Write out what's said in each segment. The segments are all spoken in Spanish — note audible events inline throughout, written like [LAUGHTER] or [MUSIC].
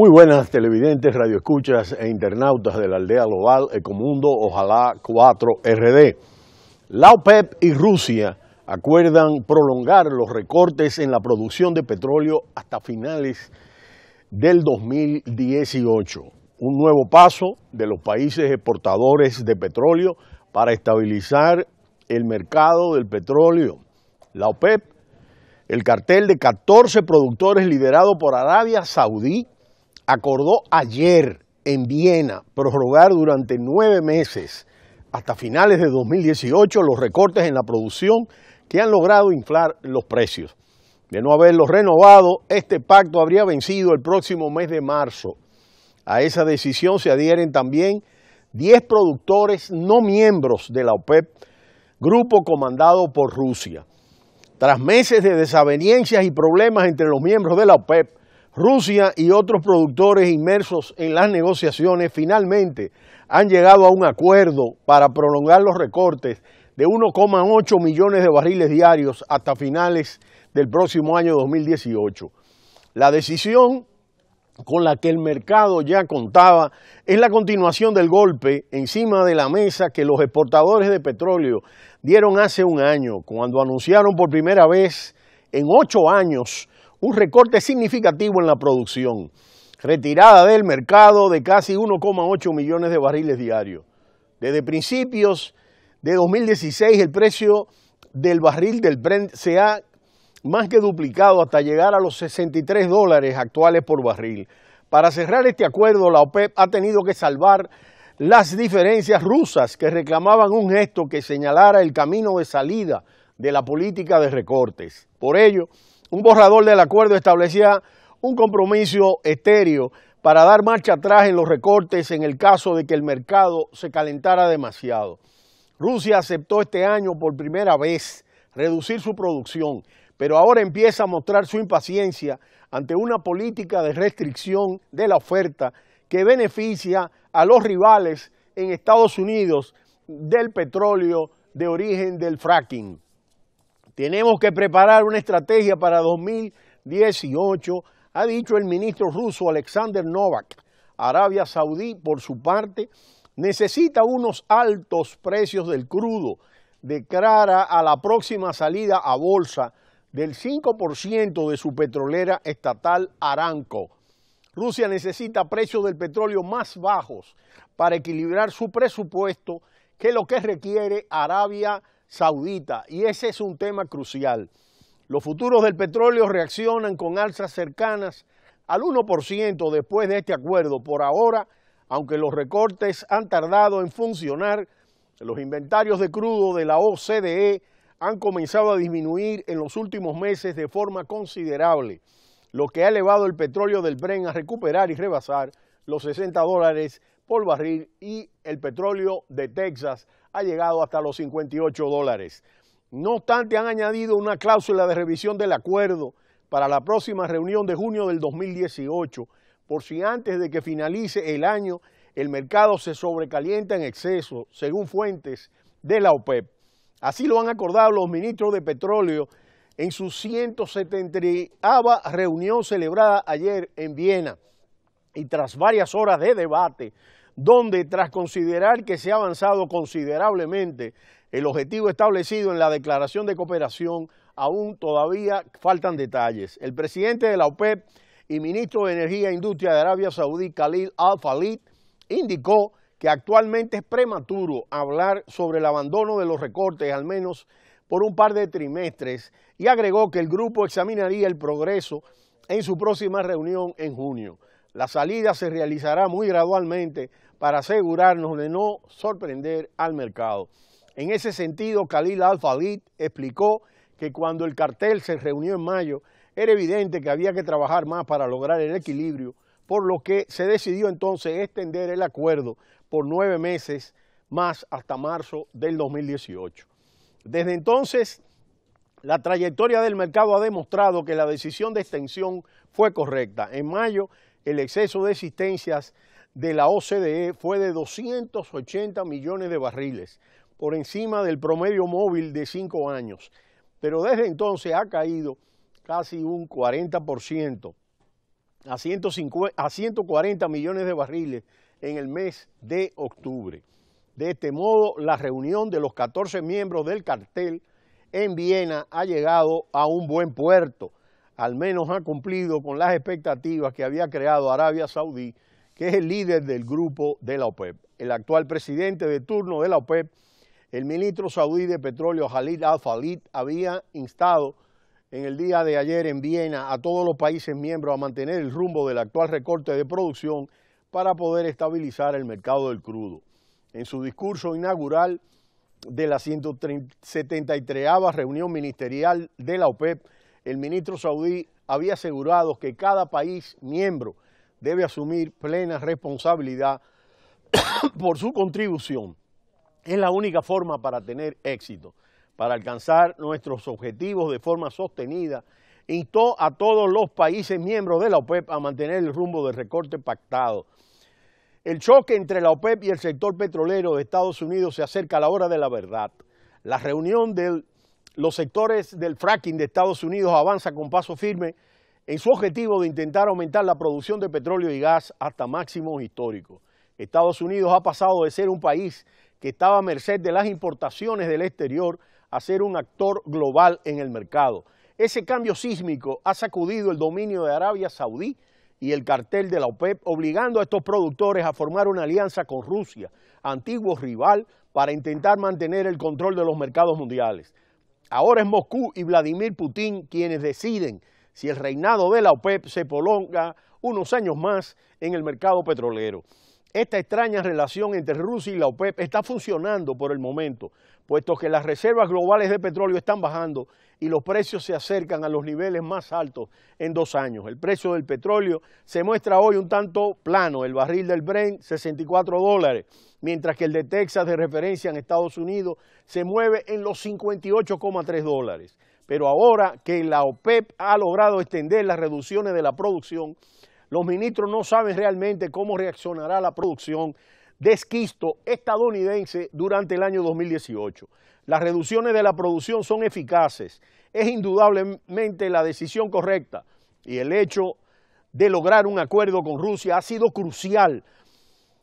Muy buenas televidentes, radioescuchas e internautas de la aldea global Ecomundo, ojalá 4RD. La OPEP e y Rusia acuerdan prolongar los recortes en la producción de petróleo hasta finales del 2018. Un nuevo paso de los países exportadores de petróleo para estabilizar el mercado del petróleo. La OPEP, e el cartel de 14 productores liderado por Arabia Saudí, acordó ayer en Viena prorrogar durante nueve meses hasta finales de 2018 los recortes en la producción que han logrado inflar los precios. De no haberlos renovado, este pacto habría vencido el próximo mes de marzo. A esa decisión se adhieren también 10 productores no miembros de la OPEP, e grupo comandado por Rusia. Tras meses de desavenencias y problemas entre los miembros de la OPEP, e Rusia y otros productores inmersos en las negociaciones finalmente han llegado a un acuerdo para prolongar los recortes de 1,8 millones de barriles diarios hasta finales del próximo año 2018. La decisión con la que el mercado ya contaba es la continuación del golpe encima de la mesa que los exportadores de petróleo dieron hace un año, cuando anunciaron por primera vez en ocho años un recorte significativo en la producción, retirada del mercado de casi 1,8 millones de barriles diarios. Desde principios de 2016 el precio del barril del Brent se ha más que duplicado hasta llegar a los 63 dólares actuales por barril. Para cerrar este acuerdo, la OPEP ha tenido que salvar las diferencias rusas que reclamaban un gesto que señalara el camino de salida de la política de recortes. Por ello, un borrador del acuerdo establecía un compromiso estéreo para dar marcha atrás en los recortes en el caso de que el mercado se calentara demasiado. Rusia aceptó este año por primera vez reducir su producción, pero ahora empieza a mostrar su impaciencia ante una política de restricción de la oferta que beneficia a los rivales en Estados Unidos del petróleo de origen del fracking. Tenemos que preparar una estrategia para 2018, ha dicho el ministro ruso Alexander Novak. Arabia Saudí, por su parte, necesita unos altos precios del crudo de cara a la próxima salida a bolsa del 5% de su petrolera estatal Aranco. Rusia necesita precios del petróleo más bajos para equilibrar su presupuesto que lo que requiere Arabia Saudí Saudita y ese es un tema crucial. Los futuros del petróleo reaccionan con alzas cercanas al 1% después de este acuerdo. Por ahora, aunque los recortes han tardado en funcionar, los inventarios de crudo de la OCDE han comenzado a disminuir en los últimos meses de forma considerable, lo que ha elevado el petróleo del Bren a recuperar y rebasar los 60 dólares por barril y el petróleo de Texas ha llegado hasta los 58 dólares. No obstante, han añadido una cláusula de revisión del acuerdo para la próxima reunión de junio del 2018, por si antes de que finalice el año el mercado se sobrecalienta en exceso, según fuentes de la OPEP. Así lo han acordado los ministros de petróleo en su 170 reunión celebrada ayer en Viena y tras varias horas de debate donde tras considerar que se ha avanzado considerablemente el objetivo establecido en la declaración de cooperación, aún todavía faltan detalles. El presidente de la OPEP y ministro de Energía e Industria de Arabia Saudí, Khalil Al-Falid, indicó que actualmente es prematuro hablar sobre el abandono de los recortes, al menos por un par de trimestres, y agregó que el grupo examinaría el progreso en su próxima reunión en junio. La salida se realizará muy gradualmente para asegurarnos de no sorprender al mercado. En ese sentido, Khalil Al-Falid explicó que cuando el cartel se reunió en mayo, era evidente que había que trabajar más para lograr el equilibrio, por lo que se decidió entonces extender el acuerdo por nueve meses más hasta marzo del 2018. Desde entonces, la trayectoria del mercado ha demostrado que la decisión de extensión fue correcta. En mayo, el exceso de existencias de la OCDE fue de 280 millones de barriles, por encima del promedio móvil de cinco años. Pero desde entonces ha caído casi un 40% a, 150, a 140 millones de barriles en el mes de octubre. De este modo, la reunión de los 14 miembros del cartel en Viena ha llegado a un buen puerto, al menos ha cumplido con las expectativas que había creado Arabia Saudí que es el líder del grupo de la OPEP. E el actual presidente de turno de la OPEP, e el ministro saudí de petróleo Khalid Al-Falid, había instado en el día de ayer en Viena a todos los países miembros a mantener el rumbo del actual recorte de producción para poder estabilizar el mercado del crudo. En su discurso inaugural de la 173 reunión ministerial de la OPEP, e el ministro saudí había asegurado que cada país miembro debe asumir plena responsabilidad [COUGHS] por su contribución. Es la única forma para tener éxito, para alcanzar nuestros objetivos de forma sostenida. Instó a todos los países miembros de la OPEP a mantener el rumbo del recorte pactado. El choque entre la OPEP y el sector petrolero de Estados Unidos se acerca a la hora de la verdad. La reunión de los sectores del fracking de Estados Unidos avanza con paso firme en su objetivo de intentar aumentar la producción de petróleo y gas hasta máximos históricos. Estados Unidos ha pasado de ser un país que estaba a merced de las importaciones del exterior a ser un actor global en el mercado. Ese cambio sísmico ha sacudido el dominio de Arabia Saudí y el cartel de la OPEP, obligando a estos productores a formar una alianza con Rusia, antiguo rival, para intentar mantener el control de los mercados mundiales. Ahora es Moscú y Vladimir Putin quienes deciden si el reinado de la OPEP se prolonga unos años más en el mercado petrolero. Esta extraña relación entre Rusia y la OPEP está funcionando por el momento, puesto que las reservas globales de petróleo están bajando y los precios se acercan a los niveles más altos en dos años. El precio del petróleo se muestra hoy un tanto plano, el barril del Brent 64 dólares, mientras que el de Texas de referencia en Estados Unidos se mueve en los 58,3 dólares pero ahora que la OPEP ha logrado extender las reducciones de la producción, los ministros no saben realmente cómo reaccionará la producción de esquisto estadounidense durante el año 2018. Las reducciones de la producción son eficaces. Es indudablemente la decisión correcta y el hecho de lograr un acuerdo con Rusia ha sido crucial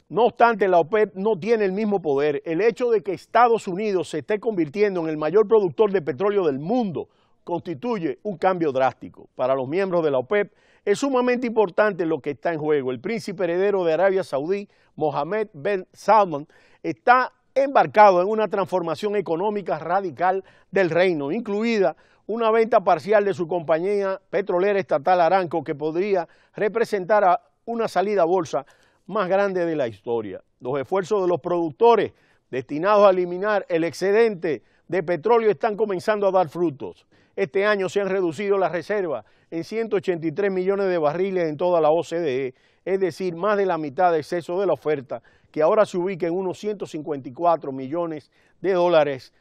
no obstante, la OPEP no tiene el mismo poder. El hecho de que Estados Unidos se esté convirtiendo en el mayor productor de petróleo del mundo constituye un cambio drástico. Para los miembros de la OPEP es sumamente importante lo que está en juego. El príncipe heredero de Arabia Saudí, Mohammed Ben Salman, está embarcado en una transformación económica radical del reino, incluida una venta parcial de su compañía petrolera estatal Aranco, que podría representar una salida a bolsa más grande de la historia. Los esfuerzos de los productores destinados a eliminar el excedente de petróleo están comenzando a dar frutos. Este año se han reducido las reservas en 183 millones de barriles en toda la OCDE, es decir, más de la mitad de exceso de la oferta, que ahora se ubica en unos 154 millones de dólares,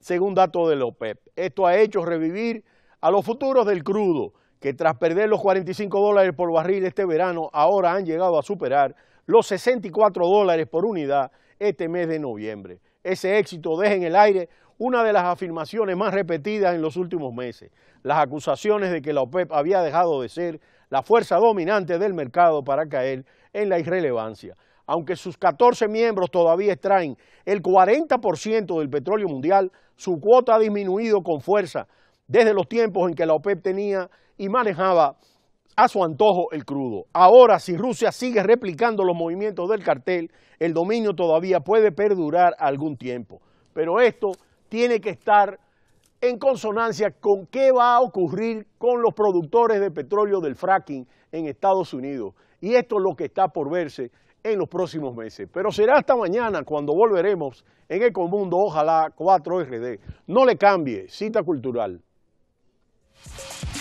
según datos de la OPEP. E Esto ha hecho revivir a los futuros del crudo, que tras perder los 45 dólares por barril este verano, ahora han llegado a superar los 64 dólares por unidad este mes de noviembre. Ese éxito deja en el aire una de las afirmaciones más repetidas en los últimos meses, las acusaciones de que la OPEP había dejado de ser la fuerza dominante del mercado para caer en la irrelevancia. Aunque sus 14 miembros todavía extraen el 40% del petróleo mundial, su cuota ha disminuido con fuerza desde los tiempos en que la OPEP tenía y manejaba a su antojo el crudo. Ahora, si Rusia sigue replicando los movimientos del cartel, el dominio todavía puede perdurar algún tiempo. Pero esto tiene que estar en consonancia con qué va a ocurrir con los productores de petróleo del fracking en Estados Unidos. Y esto es lo que está por verse en los próximos meses. Pero será hasta mañana cuando volveremos en Ecomundo, ojalá 4RD. No le cambie, cita cultural. Bye.